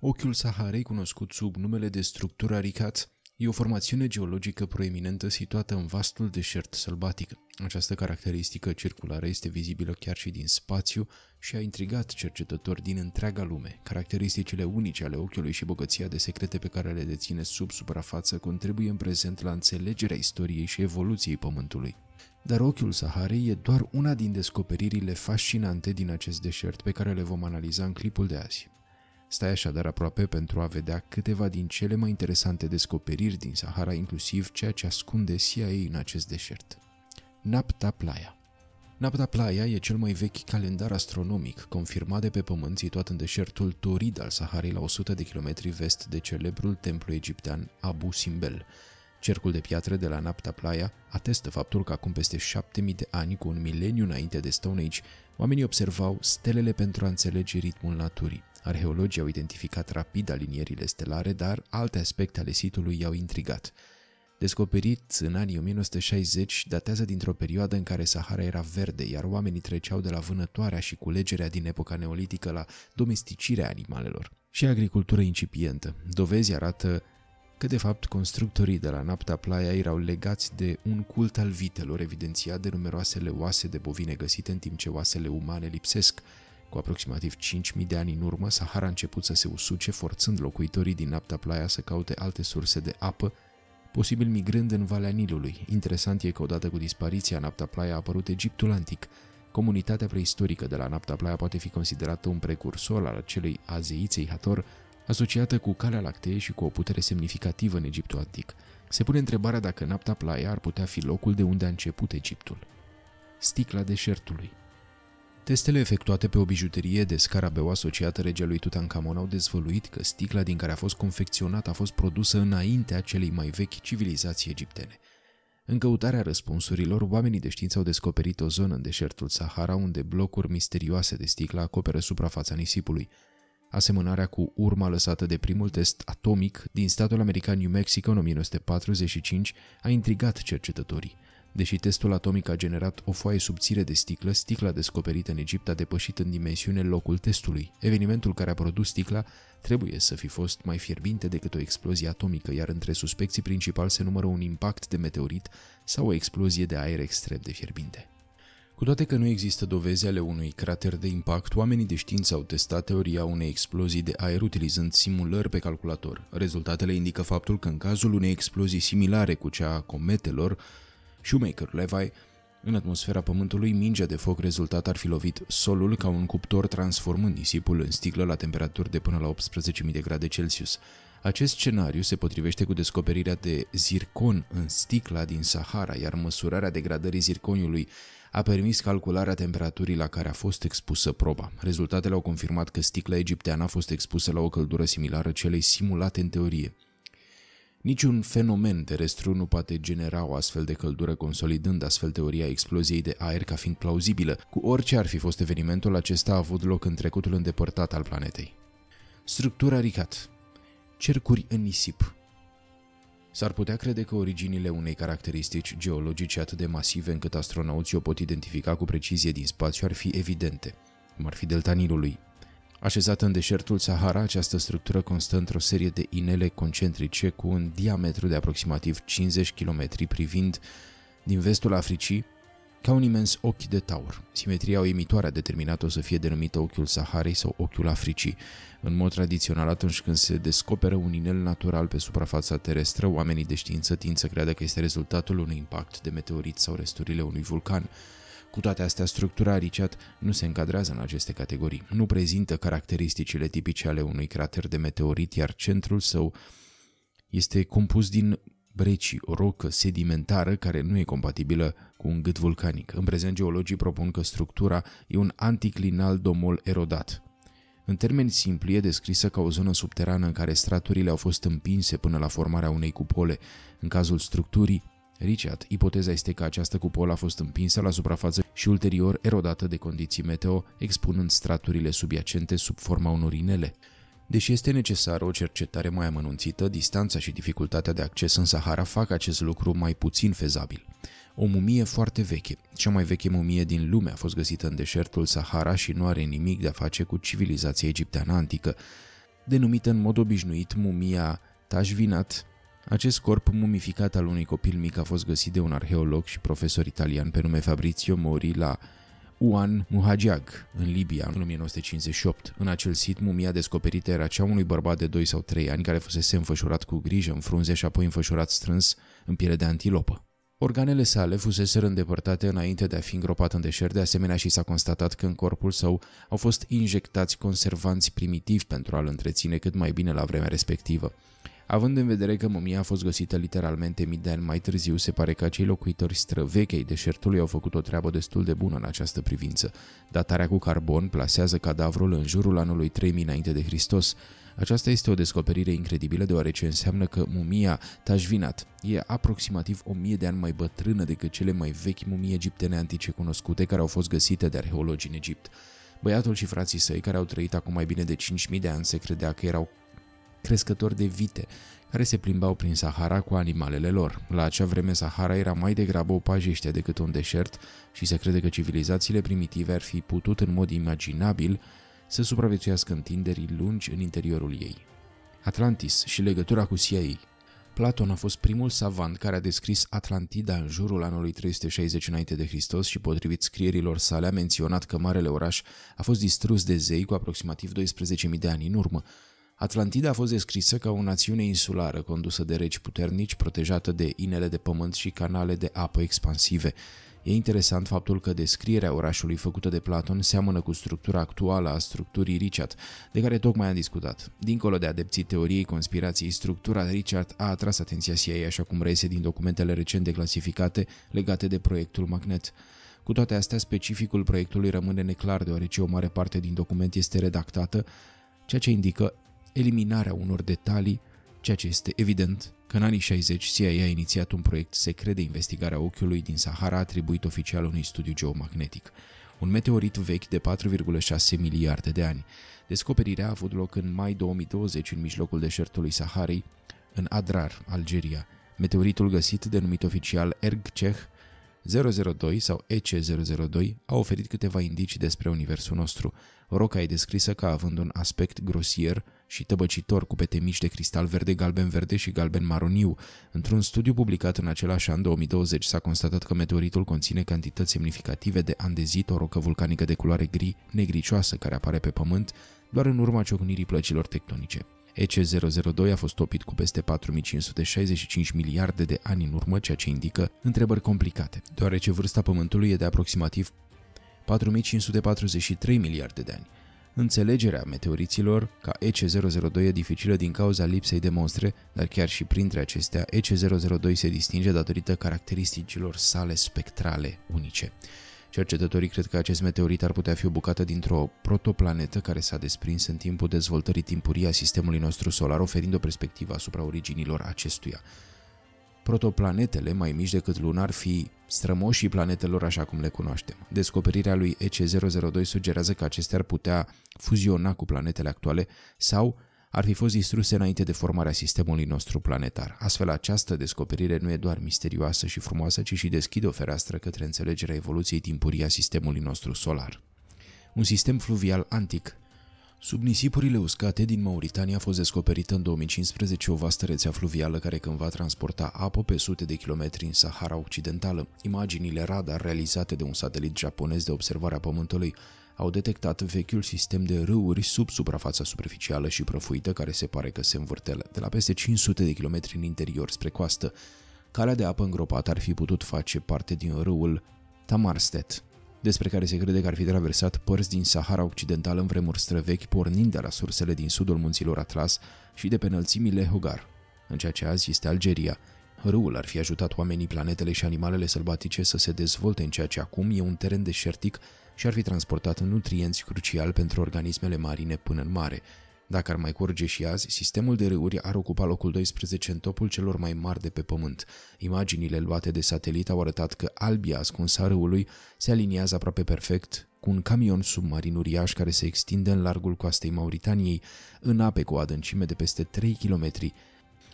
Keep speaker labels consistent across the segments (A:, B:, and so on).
A: Ochiul Saharei, cunoscut sub numele de structura Ricat, e o formațiune geologică proeminentă situată în vastul deșert sălbatic. Această caracteristică circulară este vizibilă chiar și din spațiu și a intrigat cercetători din întreaga lume. Caracteristicile unice ale ochiului și bogăția de secrete pe care le deține sub suprafață contribuie în prezent la înțelegerea istoriei și evoluției Pământului. Dar ochiul Saharei e doar una din descoperirile fascinante din acest deșert pe care le vom analiza în clipul de azi. Stai așadar aproape pentru a vedea câteva din cele mai interesante descoperiri din Sahara, inclusiv ceea ce ascunde CIA în acest deșert. Napta Playa Napta Playa e cel mai vechi calendar astronomic confirmat de pe pământ situat în deșertul Torid al Saharei la 100 de kilometri vest de celebrul templu egiptean Abu Simbel, Cercul de piatră de la Napta Playa atestă faptul că acum peste 7000 de ani, cu un mileniu înainte de Stone Age, oamenii observau stelele pentru a înțelege ritmul naturii. Arheologii au identificat rapid alinierile stelare, dar alte aspecte ale sitului i-au intrigat. Descoperit în anii 1960, datează dintr-o perioadă în care Sahara era verde, iar oamenii treceau de la vânătoarea și culegerea din epoca neolitică la domesticirea animalelor și agricultură incipientă. Dovezi arată că de fapt constructorii de la Napta Playa erau legați de un cult al vitelor evidențiat de numeroasele oase de bovine găsite în timp ce oasele umane lipsesc. Cu aproximativ 5.000 de ani în urmă, Sahara a început să se usuce, forțând locuitorii din Napta Playa să caute alte surse de apă, posibil migrând în Valea Nilului. Interesant e că odată cu dispariția Napta Playa a apărut Egiptul antic. Comunitatea preistorică de la Napta Playa poate fi considerată un precursor al acelei azeiței Hator, asociată cu Calea Lactee și cu o putere semnificativă în Egiptul antic, se pune întrebarea dacă Napta Playa ar putea fi locul de unde a început Egiptul. Sticla deșertului Testele efectuate pe o bijuterie de scarabeu asociată regelui Tutankhamon au dezvăluit că sticla din care a fost confecționat a fost produsă înaintea celei mai vechi civilizații egiptene. În căutarea răspunsurilor, oamenii de știință au descoperit o zonă în deșertul Sahara unde blocuri misterioase de sticlă acoperă suprafața nisipului, asemănarea cu urma lăsată de primul test atomic din statul american New Mexico în 1945 a intrigat cercetătorii. Deși testul atomic a generat o foaie subțire de sticlă, sticla descoperită în Egipt a depășit în dimensiune locul testului. Evenimentul care a produs sticla trebuie să fi fost mai fierbinte decât o explozie atomică, iar între suspecții principali se numără un impact de meteorit sau o explozie de aer extrem de fierbinte. Cu toate că nu există dovezi ale unui crater de impact, oamenii de știință au testat teoria unei explozii de aer utilizând simulări pe calculator. Rezultatele indică faptul că în cazul unei explozii similare cu cea a cometelor, shoemaker Levi, în atmosfera Pământului, mingea de foc rezultat ar fi lovit solul ca un cuptor transformând nisipul în sticlă la temperaturi de până la 18.000 de grade Celsius. Acest scenariu se potrivește cu descoperirea de zircon în sticla din Sahara, iar măsurarea degradării zirconiului a permis calcularea temperaturii la care a fost expusă proba. Rezultatele au confirmat că sticla egipteană a fost expusă la o căldură similară celei simulate în teorie. Niciun fenomen terestru nu poate genera o astfel de căldură, consolidând astfel teoria exploziei de aer ca fiind plauzibilă. Cu orice ar fi fost evenimentul, acesta a avut loc în trecutul îndepărtat al planetei. Structura ricat Cercuri în nisip S-ar putea crede că originile unei caracteristici geologice atât de masive încât astronauții o pot identifica cu precizie din spațiu ar fi evidente, cum ar fi delta Nilului. Așezată în deșertul Sahara, această structură constă într-o serie de inele concentrice cu un diametru de aproximativ 50 km privind din vestul Africii, ca un imens ochi de taur. Simetria uimitoare a determinat-o să fie denumită ochiul Saharei sau ochiul Africii. În mod tradițional, atunci când se descoperă un inel natural pe suprafața terestră, oamenii de știință tind să creadă că este rezultatul unui impact de meteorit sau resturile unui vulcan. Cu toate astea, structura Richard nu se încadrează în aceste categorii. Nu prezintă caracteristicile tipice ale unui crater de meteorit, iar centrul său este compus din brecii, o rocă sedimentară care nu e compatibilă cu un gât vulcanic. În prezent, geologii propun că structura e un anticlinal domol erodat. În termeni simpli, e descrisă ca o zonă subterană în care straturile au fost împinse până la formarea unei cupole. În cazul structurii, Richard, ipoteza este că această cupolă a fost împinsă la suprafață și ulterior erodată de condiții meteo, expunând straturile subiacente sub forma unor inele. Deși este necesară o cercetare mai amănunțită, distanța și dificultatea de acces în Sahara fac acest lucru mai puțin fezabil. O mumie foarte veche, cea mai veche mumie din lume, a fost găsită în deșertul Sahara și nu are nimic de a face cu civilizația egipteană antică. Denumită în mod obișnuit mumia Tajvinat, acest corp mumificat al unui copil mic a fost găsit de un arheolog și profesor italian pe nume Fabrizio Mori la Uan Muhajag în Libia, în 1958. În acel sit, mumia descoperită era cea unui bărbat de 2 sau 3 ani care fusese înfășurat cu grijă în frunze și apoi înfășurat strâns în piele de antilopă. Organele sale fusese îndepărtate înainte de a fi îngropat în deșert, de asemenea și s-a constatat că în corpul său au fost injectați conservanți primitivi pentru a-l întreține cât mai bine la vremea respectivă. Având în vedere că mumia a fost găsită literalmente mii de ani mai târziu, se pare că acei locuitori străvechei deșertului au făcut o treabă destul de bună în această privință. Datarea cu carbon plasează cadavrul în jurul anului 3000 înainte de Hristos. Aceasta este o descoperire incredibilă deoarece înseamnă că mumia Tajvinat e aproximativ 1000 de ani mai bătrână decât cele mai vechi mumii egiptene antice cunoscute care au fost găsite de arheologi în Egipt. Băiatul și frații săi, care au trăit acum mai bine de 5.000 de ani, se credea că erau crescători de vite, care se plimbau prin Sahara cu animalele lor. La acea vreme Sahara era mai degrabă o pajiște decât un deșert și se crede că civilizațiile primitive ar fi putut în mod imaginabil să supraviețuiască întinderii lungi în interiorul ei. Atlantis și legătura cu CIA Platon a fost primul savant care a descris Atlantida în jurul anului 360 înainte de Hristos și potrivit scrierilor sale a menționat că marele oraș a fost distrus de zei cu aproximativ 12.000 de ani în urmă, Atlantida a fost descrisă ca o națiune insulară condusă de regi puternici, protejată de inele de pământ și canale de apă expansive. E interesant faptul că descrierea orașului făcută de Platon seamănă cu structura actuală a structurii Richard, de care tocmai am discutat. Dincolo de adepții teoriei conspirației, structura Richard a atras atenția CIA așa cum reiese din documentele recent declasificate legate de proiectul Magnet. Cu toate astea, specificul proiectului rămâne neclar deoarece o mare parte din document este redactată, ceea ce indică eliminarea unor detalii, ceea ce este evident că în anii 60 CIA a inițiat un proiect secret de investigare a ochiului din Sahara atribuit oficial unui studiu geomagnetic, un meteorit vechi de 4,6 miliarde de ani. Descoperirea a avut loc în mai 2020 în mijlocul deșertului Saharei, în Adrar, Algeria. Meteoritul găsit, denumit oficial Ergcech, 002 sau EC002 a oferit câteva indicii despre universul nostru. Roca e descrisă ca având un aspect grosier și tăbăcitor cu pete mici de cristal verde, galben verde și galben maroniu. Într-un studiu publicat în același an 2020 s-a constatat că meteoritul conține cantități semnificative de andezit, o rocă vulcanică de culoare gri, negricioasă care apare pe pământ, doar în urma ciocnirii plăcilor tectonice. EC002 a fost topit cu peste 4565 miliarde de ani în urmă, ceea ce indică întrebări complicate, deoarece vârsta Pământului e de aproximativ 4543 miliarde de ani. Înțelegerea meteoriților ca EC002 e dificilă din cauza lipsei de monstre, dar chiar și printre acestea EC002 se distinge datorită caracteristicilor sale spectrale unice. Cercetătorii cred că acest meteorit ar putea fi o bucată dintr-o protoplanetă care s-a desprins în timpul dezvoltării timpurii a sistemului nostru solar, oferind o perspectivă asupra originilor acestuia. Protoplanetele, mai mici decât luna, ar fi strămoșii planetelor așa cum le cunoaștem. Descoperirea lui EC002 sugerează că acestea ar putea fuziona cu planetele actuale sau ar fi fost distruse înainte de formarea sistemului nostru planetar. Astfel, această descoperire nu e doar misterioasă și frumoasă, ci și deschide o fereastră către înțelegerea evoluției timpurii a sistemului nostru solar. Un sistem fluvial antic Sub nisipurile uscate din Mauritania a fost descoperită în 2015 o vastă rețea fluvială care cândva transporta apă pe sute de kilometri în Sahara Occidentală. Imaginile radar realizate de un satelit japonez de observare a Pământului au detectat vechiul sistem de râuri sub suprafața superficială și prăfuită care se pare că se învârte de la peste 500 de kilometri în interior spre coastă. Calea de apă îngropată ar fi putut face parte din râul Tamarstedt, despre care se crede că ar fi traversat părți din Sahara Occidentală în vremuri străvechi, pornind de la sursele din sudul munților Atlas și de pe înălțimile Hogar, în ceea ce azi este Algeria, Râul ar fi ajutat oamenii, planetele și animalele sălbatice să se dezvolte în ceea ce acum e un teren deșertic și ar fi transportat nutrienți crucial pentru organismele marine până în mare. Dacă ar mai curge și azi, sistemul de râuri ar ocupa locul 12 în topul celor mai mari de pe Pământ. Imaginile luate de satelit au arătat că albia ascunsă a râului se aliniază aproape perfect cu un camion submarin uriaș care se extinde în largul coastei Mauritaniei, în ape cu o adâncime de peste 3 km.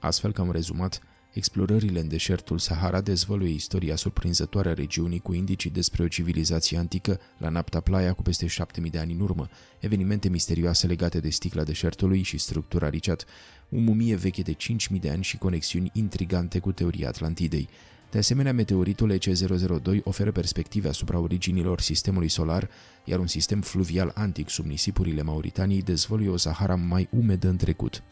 A: Astfel că am rezumat, Explorările în deșertul Sahara dezvăluie istoria surprinzătoare a regiunii cu indicii despre o civilizație antică la Napta Playa cu peste 7000 de ani în urmă, evenimente misterioase legate de sticla deșertului și structura Ricat, o mumie veche de 5000 de ani și conexiuni intrigante cu teoria Atlantidei. De asemenea, meteoritul EC002 oferă perspective asupra originilor sistemului solar, iar un sistem fluvial antic sub nisipurile Mauritaniei dezvăluie o Sahara mai umedă în trecut.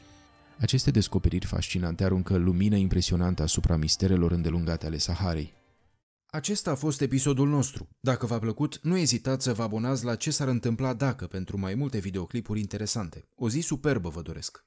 A: Aceste descoperiri fascinante aruncă lumină impresionantă asupra misterelor îndelungate ale Saharei. Acesta a fost episodul nostru. Dacă v-a plăcut, nu ezitați să vă abonați la ce s-ar întâmpla dacă pentru mai multe videoclipuri interesante. O zi superbă vă doresc!